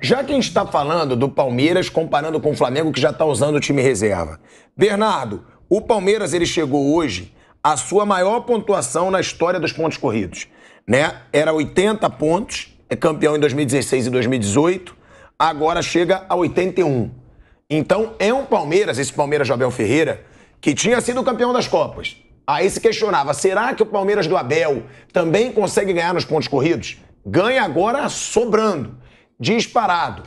Já que a gente está falando do Palmeiras comparando com o Flamengo que já está usando o time reserva. Bernardo, o Palmeiras ele chegou hoje à sua maior pontuação na história dos pontos corridos, né? Era 80 pontos, é campeão em 2016 e 2018, agora chega a 81. Então é um Palmeiras, esse Palmeiras de Abel Ferreira, que tinha sido campeão das Copas. Aí se questionava, será que o Palmeiras do Abel também consegue ganhar nos pontos corridos? Ganha agora sobrando disparado.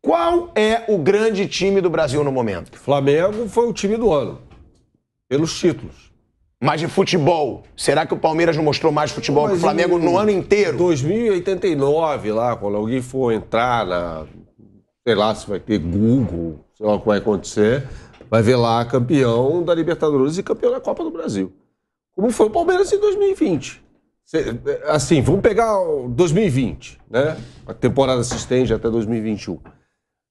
Qual é o grande time do Brasil no momento? Flamengo foi o time do ano, pelos títulos. Mas de futebol, será que o Palmeiras não mostrou mais futebol Mas que o Flamengo em, no ano inteiro? 2089, lá, quando alguém for entrar na. Sei lá se vai ter Google, sei lá o que vai acontecer, vai ver lá campeão da Libertadores e campeão da Copa do Brasil. Como foi o Palmeiras em 2020. Assim, vamos pegar 2020, né? A temporada se estende até 2021.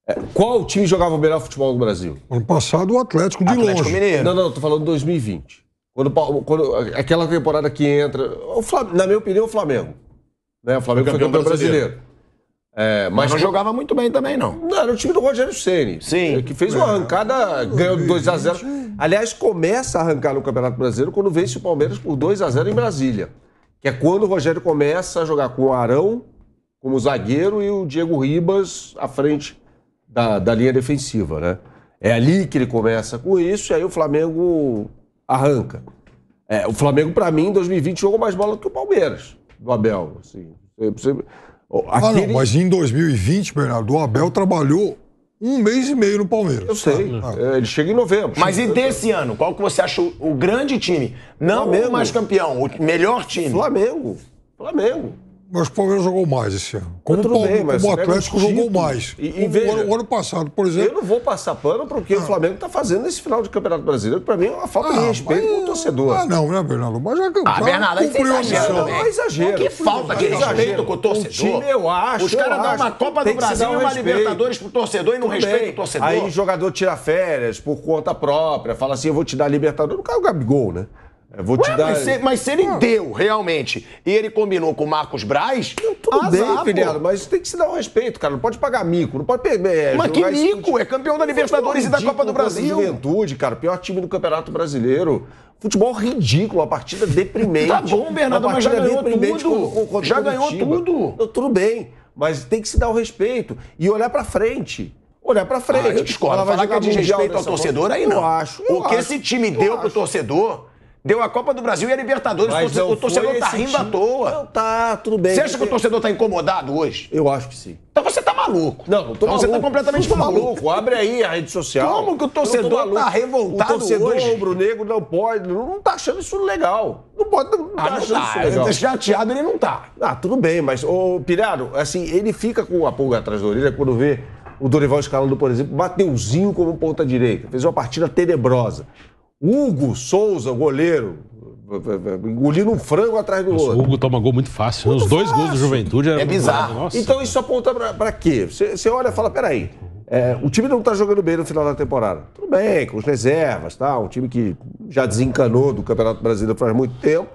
É, qual time jogava o melhor futebol do Brasil? Ano passado, o Atlético de Atlético longe. Mineiro. Não, não, tô falando 2020. Quando, quando, aquela temporada que entra. Flamengo, na minha opinião, o Flamengo. Né? O Flamengo o campeão foi campeão brasileiro. brasileiro. É, mas, mas não jogava muito bem também, não. Não, era o time do Rogério Ceni. Sim. Que fez uma é. arrancada, é. ganhou 2x0. Aliás, começa a arrancar no Campeonato Brasileiro quando vence o Palmeiras por 2x0 em Brasília que é quando o Rogério começa a jogar com o Arão como zagueiro e o Diego Ribas à frente da, da linha defensiva, né? É ali que ele começa com isso e aí o Flamengo arranca. É, o Flamengo, para mim, em 2020, jogou mais bola do que o Palmeiras, do Abel. Assim. Aquele... Ah, não, mas em 2020, Bernardo, o Abel trabalhou um mês e meio no Palmeiras. Eu sei. Ah, é, ele chega em novembro. Mas e desse ano? Qual que você acha o grande time? Não Flamengo. o mais campeão, o melhor time. Flamengo. Flamengo. Mas o Palmeiras jogou mais esse ano. Como o, bem, como o Atlético jogou mais. E, e o, ano, o, ano, passado, por exemplo. Eu não vou passar pano para o que ah. o Flamengo está fazendo nesse final de Campeonato Brasileiro, que para mim é uma falta ah, de respeito com o torcedor. Ah, não, né, Bernardo? Mas já, ah, Bernardo, cumpriu a missão. É exagero. Que falta de respeito com o torcedor. O time, eu acho. Os caras dão uma Copa do Brasil e uma Libertadores para o torcedor e não respeitam o torcedor. Aí o jogador tira férias por conta própria, fala assim: eu vou te dar Libertadores. Não caso, o Gabigol, né? É, vou te Ué, dar... mas, se, mas se ele hum. deu, realmente, e ele combinou com o Marcos Braz. tudo azar, bem, Fidelo, mas tem que se dar um respeito, cara. Não pode pagar mico, não pode perder. É, mas que mico? É campeão da Libertadores e da Copa do Brasil. Juventude, cara, pior time do Campeonato Brasileiro. Futebol ridículo, a partida deprimente. tá bom, Bernardo, mas já ganhou tudo. Com, com, já ganhou tudo. tudo bem, mas tem que se dar o um respeito e olhar pra frente olhar para frente. Ah, eu discordo. Falar que é desrespeito ao torcedor, aí não. Eu acho. o que esse time deu pro torcedor Deu a Copa do Brasil e a Libertadores. Mas o torcedor tá rindo time. à toa. Não tá, tudo bem. Você acha que o torcedor tá incomodado hoje? Eu acho que sim. Então você tá maluco. Não, não tô então maluco. Você tá completamente maluco. maluco. Abre aí a rede social. Como que o torcedor tá revoltado hoje? O torcedor rubro-negro não pode, não tá achando isso legal. Não pode, não tá ah, não achando tá. isso legal. Tá chateado ele não tá. Ah, tudo bem, mas o Pirado, assim, ele fica com a pulga atrás da orelha quando vê o Dorival Escalando, por exemplo, bateuzinho como ponta direita. Fez uma partida tenebrosa. Hugo Souza, goleiro, engolindo um frango atrás do outro. O Hugo toma gol muito fácil. Né? Muito Os dois fácil. gols do Juventude é, é bizarro. Então isso aponta para quê? Você, olha e fala, peraí, é, o time não está jogando bem no final da temporada. Tudo bem, com as reservas, tá? um time que já desencanou do Campeonato Brasileiro faz muito tempo.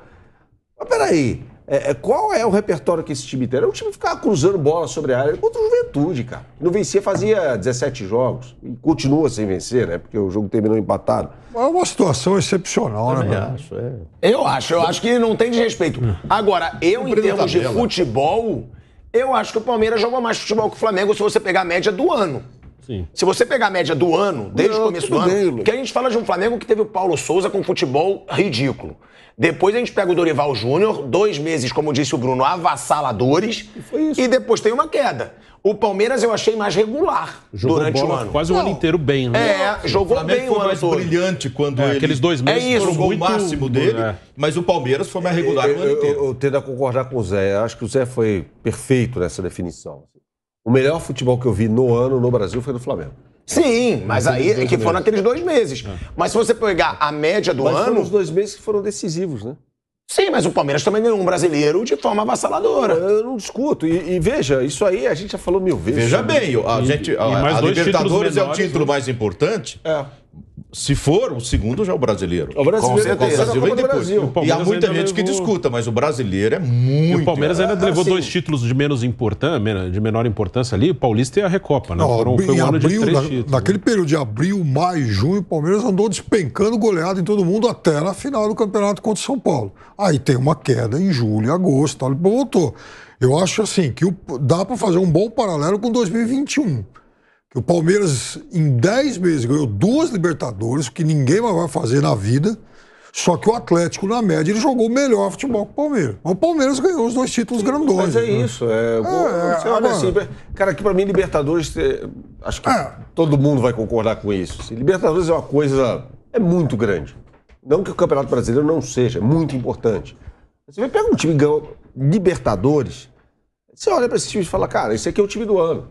Mas peraí, é, é, qual é o repertório que esse time tem? Era um time ficar ficava cruzando bola sobre a área contra o Juventude, cara. Não vencia, fazia 17 jogos. E continua sem vencer, né? Porque o jogo terminou empatado. É uma situação excepcional, né, Também né? Mano? Acho, é. Eu acho, eu acho que não tem desrespeito. Hum. Agora, eu, em termos de futebol, eu acho que o Palmeiras jogou mais futebol que o Flamengo se você pegar a média do ano. Sim. Se você pegar a média do ano, desde não, o começo do ano, bem, porque a gente fala de um Flamengo que teve o Paulo Souza com futebol ridículo. Depois a gente pega o Dorival Júnior, dois meses, como disse o Bruno, avassaladores. E, foi isso. e depois tem uma queda. O Palmeiras eu achei mais regular jogou durante bola, o ano. Quase o ano inteiro bem, né? É, jogou o bem o ano mais todo. brilhante quando é, ele... Aqueles dois meses jogou o máximo dele, é. mas o Palmeiras foi mais regular eu, o ano inteiro. Eu, eu tendo a concordar com o Zé. Eu acho que o Zé foi perfeito nessa definição. O melhor futebol que eu vi no ano no Brasil foi do Flamengo. Sim, mas aí é que foram aqueles dois meses. É. Mas se você pegar a média do mas ano. Foram os dois meses que foram decisivos, né? Sim, mas o Palmeiras também ganhou um brasileiro de forma avassaladora. Eu não discuto. E, e veja, isso aí a gente já falou mil vezes. Veja bem, a, gente, e, a, a Libertadores menores, é o título né? mais importante. É. Se for, o segundo já é o brasileiro. É o brasileiro, O Brasil vem depois. Brasil. E há muita gente levou... que discuta, mas o brasileiro é muito. E o Palmeiras ainda ah, levou assim. dois títulos de menos importância, de menor importância ali, o Paulista e a Recopa, né? Não, Foram, foi um ano de três na, títulos. Naquele período de abril, maio, junho, o Palmeiras andou despencando goleado em todo mundo até na final do campeonato contra o São Paulo. Aí tem uma queda em julho, agosto, tal, voltou. Eu acho assim que o, dá para fazer um bom paralelo com 2021 que o Palmeiras, em 10 meses, ganhou duas Libertadores, que ninguém mais vai fazer na vida. Só que o Atlético, na média, ele jogou melhor futebol que o Palmeiras. O Palmeiras ganhou os dois títulos Sim, grandões. Mas é né? isso. É, é, é agora... assim, cara, aqui para mim, Libertadores, é, acho que é. todo mundo vai concordar com isso. Assim, Libertadores é uma coisa. é muito grande. Não que o Campeonato Brasileiro não seja, é muito importante. Você pega um time que ganhou Libertadores, você olha para esse time e fala, cara, esse aqui é o time do ano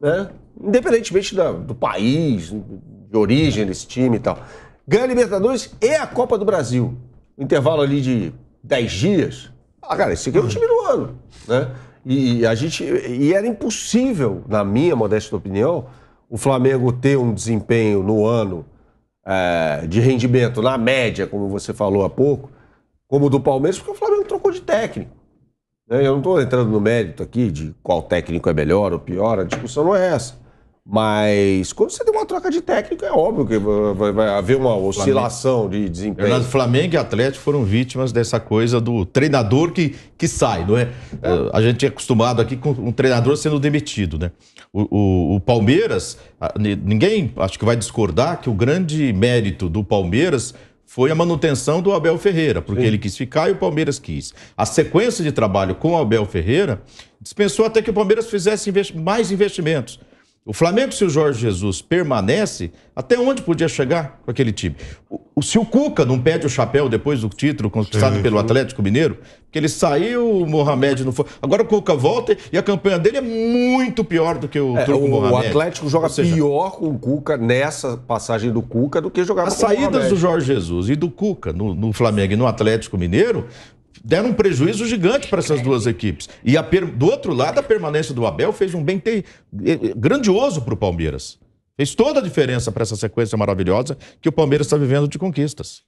né? Independentemente da, do país, de origem desse time e tal. Ganha a Libertadores e a Copa do Brasil. Intervalo ali de 10 dias. Ah, cara, esse aqui é o time do ano, né? E a gente e era impossível, na minha modesta opinião, o Flamengo ter um desempenho no ano é, de rendimento na média, como você falou há pouco, como o do Palmeiras, porque o Flamengo trocou de técnico. Né, eu não estou entrando no mérito aqui de qual técnico é melhor ou pior, a discussão não é essa. Mas quando você tem uma troca de técnico, é óbvio que vai, vai haver uma oscilação Flamengo. de desempenho. Flamengo e Atlético foram vítimas dessa coisa do treinador que, que sai, não é? é. A gente é acostumado aqui com um treinador sendo demitido, né? O, o, o Palmeiras, ninguém acho que vai discordar que o grande mérito do Palmeiras foi a manutenção do Abel Ferreira, porque Sim. ele quis ficar e o Palmeiras quis. A sequência de trabalho com o Abel Ferreira dispensou até que o Palmeiras fizesse mais investimentos. O Flamengo, se o Jorge Jesus permanece, até onde podia chegar com aquele time? O, se o Cuca não pede o chapéu depois do título conquistado sim, pelo Atlético Mineiro, porque ele saiu, o Mohamed não foi. Agora o Cuca volta e a campanha dele é muito pior do que o é, o, Mohamed. O Atlético joga seja, pior com o Cuca nessa passagem do Cuca do que jogava as com o As saídas do Jorge Jesus e do Cuca no, no Flamengo e no Atlético Mineiro deram um prejuízo gigante para essas duas equipes. E per... do outro lado, a permanência do Abel fez um bem ter... Eh, eh, grandioso para o Palmeiras. Fez toda a diferença para essa sequência maravilhosa que o Palmeiras está vivendo de conquistas.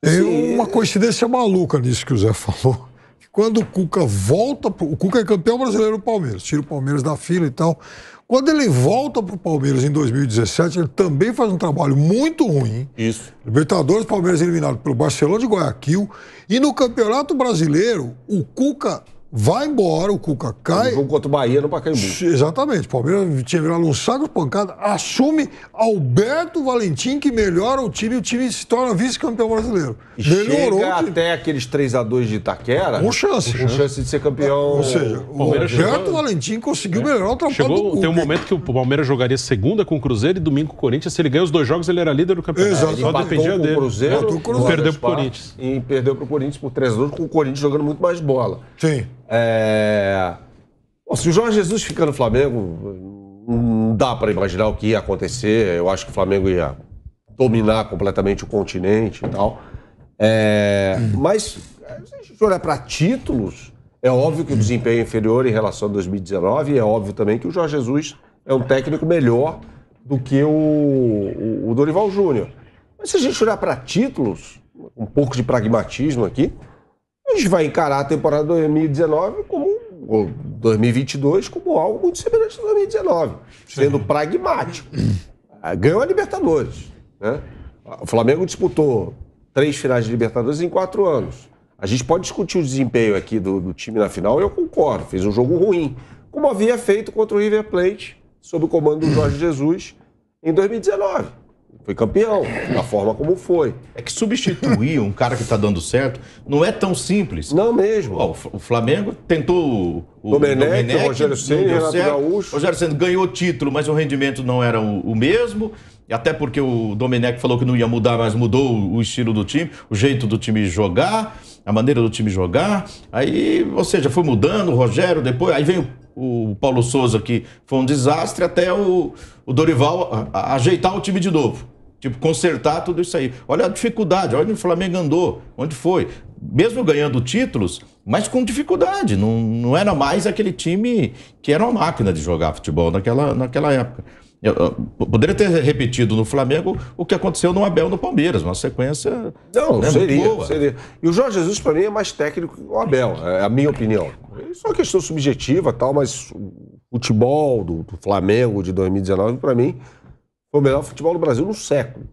Tem uma coincidência maluca nisso que o Zé falou. Quando o Cuca volta, o Cuca é campeão brasileiro do Palmeiras, tira o Palmeiras da fila e tal. Quando ele volta para o Palmeiras em 2017, ele também faz um trabalho muito ruim. Isso. Libertadores, Palmeiras eliminado pelo Barcelona de Guayaquil. E no Campeonato Brasileiro, o Cuca Vai embora, o Cuca cai. Jogo contra o Bahia no Pacaembu. Exatamente. O Palmeiras tinha virado um saco de pancada. Assume Alberto Valentim, que melhora o time e o time se torna vice-campeão brasileiro. Melhorou. Chega até aqueles 3x2 de Itaquera. Com chance. Com chance de ser campeão. Ou seja, o Palmeiras Alberto jogou... Valentim conseguiu é. melhorar o trabalho Chegou, do Cuca. Tem um momento que o Palmeiras jogaria segunda com o Cruzeiro e domingo com o Corinthians. Se ele ganha os dois jogos, ele era líder do campeonato. Exato. Só dependia dele. O Cruzeiro, Cruzeiro. Perdeu pro Corinthians. E perdeu pro Corinthians por 3x2, com o Corinthians jogando muito mais bola. Sim. É... se o Jorge Jesus ficar no Flamengo, não dá para imaginar o que ia acontecer. Eu acho que o Flamengo ia dominar completamente o continente e tal. É... Mas, se a gente olhar para títulos, é óbvio que o desempenho é inferior em relação a 2019 e é óbvio também que o Jorge Jesus é um técnico melhor do que o, o Dorival Júnior. Mas se a gente olhar para títulos, um pouco de pragmatismo aqui, gente vai encarar a temporada 2019 como ou 2022 como algo muito semelhante a 2019, sendo pragmático. Ah, ganhou a Libertadores. Né? O Flamengo disputou três finais de Libertadores em quatro anos. A gente pode discutir o desempenho aqui do, do time na final, eu concordo, fez um jogo ruim, como havia feito contra o River Plate, sob o comando do Jorge Jesus, em 2019. Foi campeão, da forma como foi. É que substituir um cara que está dando certo não é tão simples. Não mesmo. Ó, o Flamengo tentou o Domenech, o Rogério Ceni, Gaúcho. O Rogério Ceni ganhou título, mas o rendimento não era o, o mesmo. Até porque o Domenech falou que não ia mudar, mas mudou o estilo do time, o jeito do time jogar, a maneira do time jogar. Aí, ou seja, foi mudando o Rogério depois. Aí vem o o Paulo Souza, que foi um desastre, até o, o Dorival ajeitar o time de novo. Tipo, consertar tudo isso aí. Olha a dificuldade, olha onde o Flamengo andou, onde foi. Mesmo ganhando títulos, mas com dificuldade. Não, não era mais aquele time que era uma máquina de jogar futebol naquela, naquela época. Poderia ter repetido no Flamengo o que aconteceu no Abel no Palmeiras, uma sequência. Não, né, seria, seria, E o Jorge Jesus, para mim, é mais técnico que o Abel, é a minha opinião. Isso é uma questão subjetiva tal, mas o futebol do, do Flamengo de 2019, para mim, foi o melhor futebol do Brasil no século.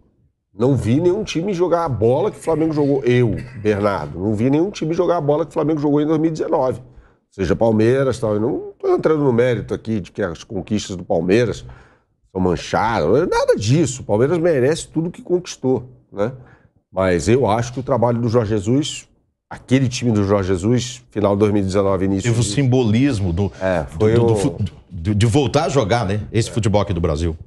Não vi nenhum time jogar a bola que o Flamengo jogou. Eu, Bernardo, não vi nenhum time jogar a bola que o Flamengo jogou em 2019. Seja Palmeiras, tal. Eu não estou entrando no mérito aqui de que as conquistas do Palmeiras são manchadas, nada disso. O Palmeiras merece tudo que conquistou, né? Mas eu acho que o trabalho do Jorge Jesus, aquele time do Jorge Jesus, final de 2019, início. Teve o simbolismo do, é, foi do, do, o... do, de voltar a jogar, né? Esse é. futebol aqui do Brasil.